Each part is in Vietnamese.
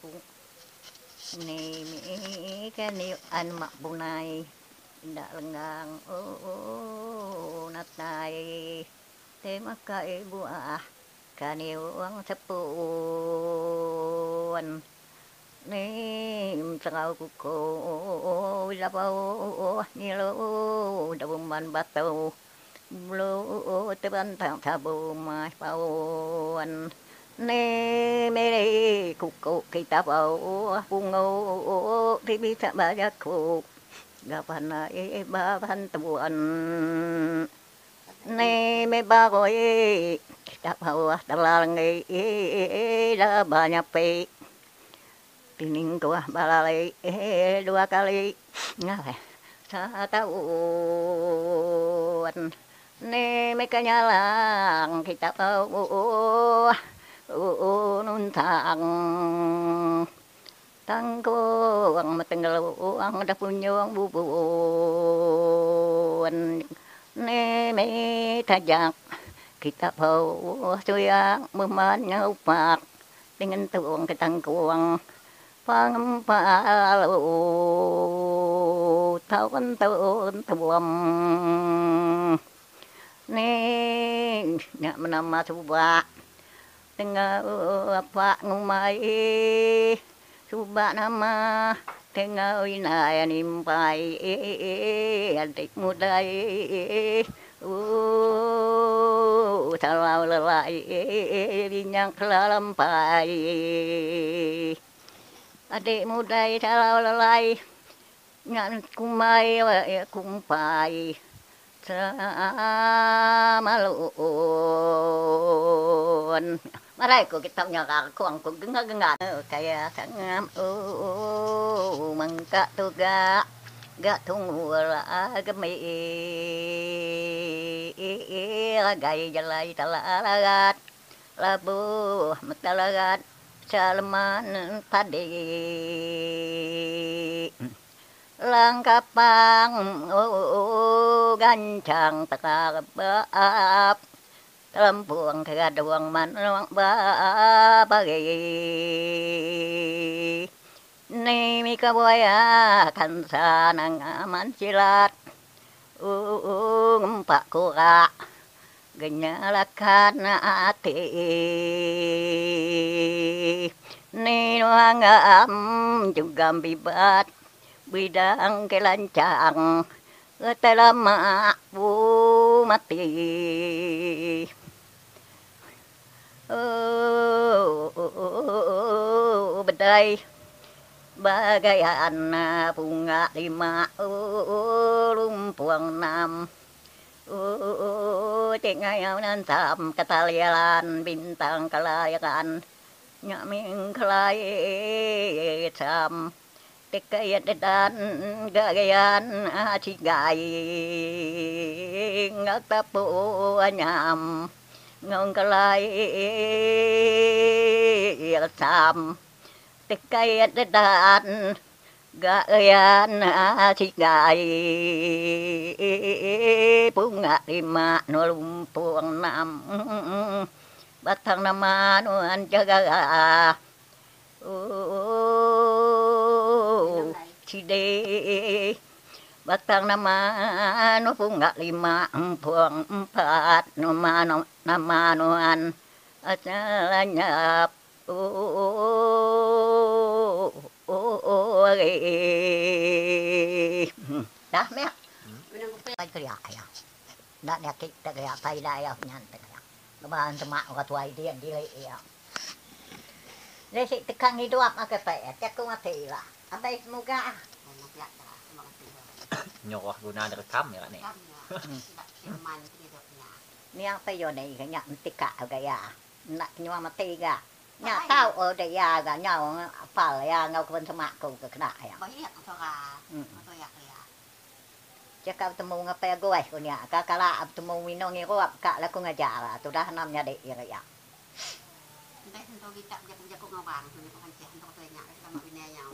po ni mi kani an makbunay inda lengang oh oh natay te makai buah kani uang sepuan ni mtangau kuko labaw nilo dabuman bataw lo teban tang tabu mas pawan nè mê đi cụ cụ kỳ ta bảo u ngô thì bi thạ ba ra cụ gặp hẳn ấy ba hẳn tuần nê mê ba gọi ta bảo ta la ngay ra ba nhà pe tining tua ba la lê dua kali ngale sa tau nè mê ca nhà lang ta bảo un thang tăng cô ang matangalo ang dapunyo ang bubuan ne me thajak kita pau suya meman ngaupak dengan tuang ketang kuang pangampalo taon taon tuam ne nak menama subak mai, tenga apa ngumai subanama tenga uinaya nimpai adik mudai u talau lelai rinyang kelampai adik mudai talau lelai ngan kumai kumpai sama lu yun. Maray ko kitang nga kakuang ko genga-genga. Oh, kaya sangam o oh, oh, mangka tuga gatung wala agamay lagay jalay talagat labu matalagat salman tadi langkapang oh, oh, gancang takabap dalam buang tiada buang manuang babagi Nimi kabaya kan sanang aman silat Uung empak kura Genyalakan hati Ninuang am juga bibat Bidang kelancang Telama bu mati bagai bagai anak bunga lima lumpuang enam Cengayanan sam ketalialan bintang kelayakan Nyaming kelai sam Tekayatan gagayan acigay Ngatapu anyam Ngong kelai sam tích cây đất đàn gai an à chi gai pung ngại mà nó lùng puang nam bắt thằng nam mà nó ăn cha nam mà nó pung ngại mà puang phạt nó mà nó nam Dah meh. Pai kriak ya. Dah nek dia hmm. apa ya. mati lah. semoga. guna ya apa mati nhà dạ, tao ở đây à, dạ, nhà cả nhà phải nhà ngọc vân thằng mạ cùng cái đại à bởi hiện cho gà tôi giặc liền chắc cao tầm mông pe gọi của nhà cả cả là tầm mông mình nó nghe có gặp cả là cũng ngả là tôi đã năm nhà đệ nhà vậy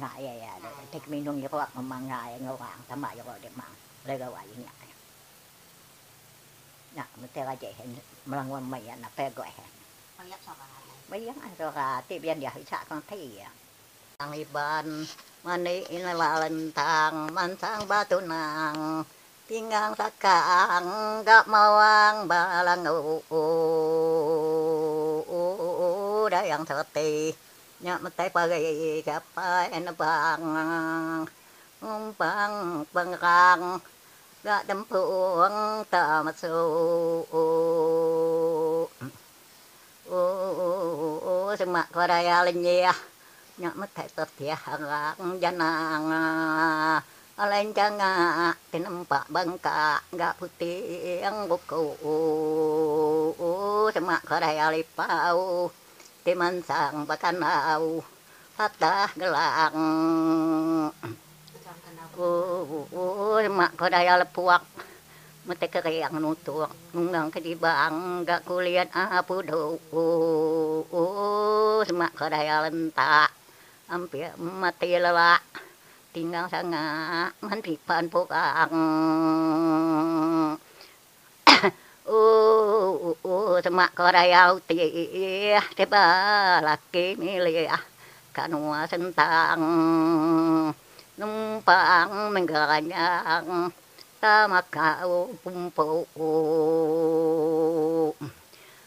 ngại vậy à thích mình nó nghe có gặp mà ngại ngọc hoàng thằng mạ gọi đẹp mạng lấy cái vậy nhà nè mình theo cái chuyện mình làm quan mày là pe gọi hẹn mấy yang rồi là tiếp biên giải xã con thấy à? thằng thằng, ban, tăng iban mani inalantang mansang batunang pinggang sakang gak mawang balang dayang sati nya matay pagay kapay na bang bang bangrang gak dampuang tamasu Oh, oh, oh tu sinh mạng qua đây à, linh nhi à. nhận mất thể tập thì hàng dân hàng à, lên chân thì năm bạc bằng cả gà phụ tiếng bốc cụ sinh mạng qua đây ali bao thì mình sang bạc căn ao phát ta gelang sinh mạng qua đây là puak matekariang nuto nungang kadibang gak kulihat apu do oh, semak kadaya lentak ampir mati lelak tinggal sanga mantipan pokang oh, oh semak kadaya uti tiba laki milia kanua sentang numpang menggalanyang ta ma ca o pum po o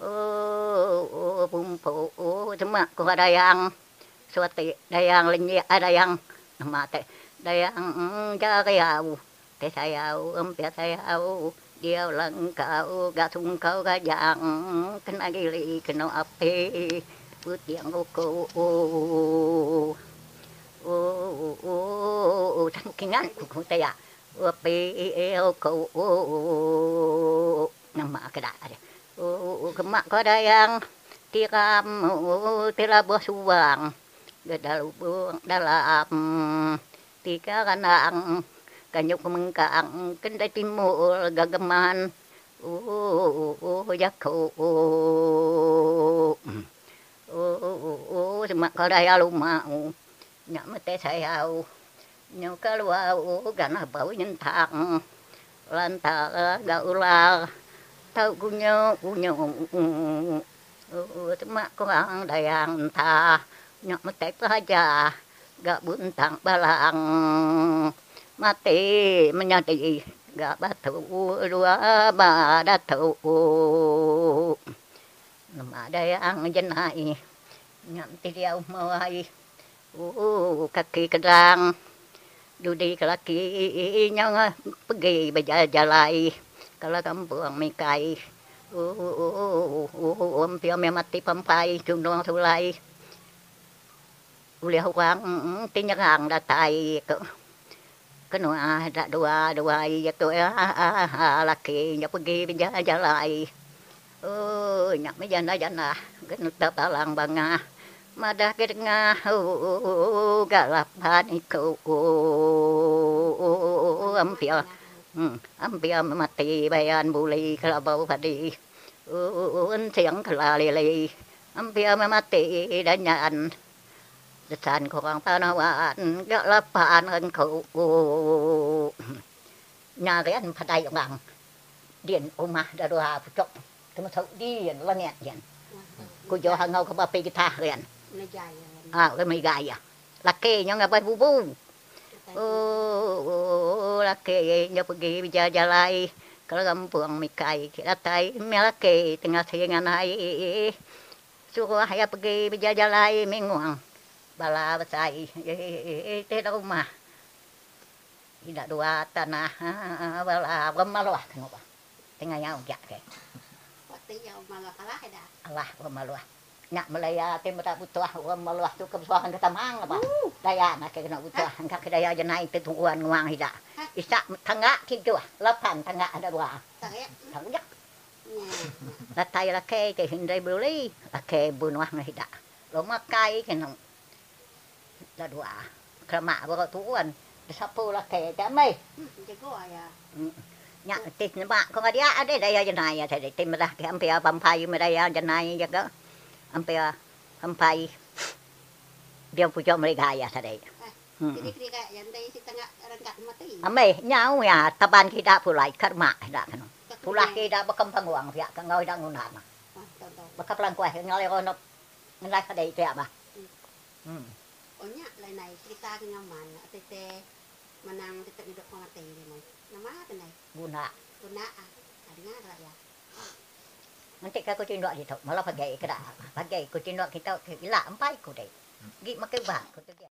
o pum có đây ăn số tệ đây ăn linh nhẹ đây ăn mà tệ đây ăn cha cái áo thế sai áo âm thế sai áo điều lần cao gà thung cao lì cái nó ấp bước tiếng ô cô ô ô ô tay bèo cầu nằm mạ cái đại cái mạ có đây ăn tiệc am tiệc là bữa suang cái đại buông đại là tiệc cái nàng cái nhục mình càng cái đại tim mồ gagaman ô giác khổ ô ô ô ô mạ có đây alo mạ nhắm tay say ao nhau cái lúa u gần là bảo nhân thằng lan thà gạo là tao cũng nhau cũng nhau chúng mà có ăn đầy ăn thà nhỏ mà tết ra già gạ bún thằng ba làng mà tì mà nhà tì gạ ba thủ lúa ba đã thủ mà đây ăn dân này nhận tiền yêu mời các kỳ cái răng อยู่ดีกะละกียังปะเกยไปจะจะไหลกะละกำปวงไม่ไกลโอ้โอ้โอเปียวเมียมาติพัมไปจุงดวงทุไลกูเลี้ยวกวางตีนยังห่างดาตายก็ก็หนูอาดาดวาดวายยตัวอาลักเกยงปะเกยไปจะจะไหลโอ้ยังไม่ยันนะยันนะก็นึกตาตาลังบังงามาดักิดงาหูกลับบานิคุอัมพีอัมพีัมมาตีบันบุรีคลาบาพอดีอันเสียงคลาลีลีอัมพีัมมาตีดันยันดันของตาหนาวันก็รับผ่านกันเขาหน้าแก่นพดายอย่างเดียนออกมาดารุาผู้จบถำไมาถึงดีอย่างละเนียเดียนกูย่อหางเอาเขามาปีกิตาเรียน Ah, lumigaya. Laki niya nga bubong. Oh, laki niya pergi jajalai. Kalau kampung mikai kilatai melaki tengah singanai. Suruh saya pergi jajalai menguang. Bala besai di rumah. Tidak dua tanah bala bermaluah tengok. Tengah yang jak ke. Waktu yang maluah kalah dah. Allah bermaluah. nak melaya te mata butuh wa meluah tu đây kata mang apa daya nak kena butuh angka kedaya jenai te tuan nguang hida isa tangga ti dua lapan tangga ada dua tangga là tay la ke te hindai buli la ke bunuah ngai hida lo makai kena la dua kerama wa tuan sapu la ke te mai nhạc tịch bạn không có đi ở đây đây à, giờ này à, thì tìm ra cái em phải bấm phai mới đây à, giờ này giờ đó ampaya ampai biang pujo merigaya sa day. Amay, nyaw ya, taban kita pulay, karma kita kano. Pula kita bakam panguang, ya, kang ngaw dang unat ma. Bakap lang kuah, ngalay ko nop, ngalay sa day kaya ba. Onya, lay nay, kita kang man, tete, manang kita ngidok pangatay ni mo. Nama ka nay? Guna. Guna ah, ada nga ya. Nanti kau tindok di tu. Malah pakai kerak, Pakai kau tindok kita ilak empai kau dai. Gi makai bah.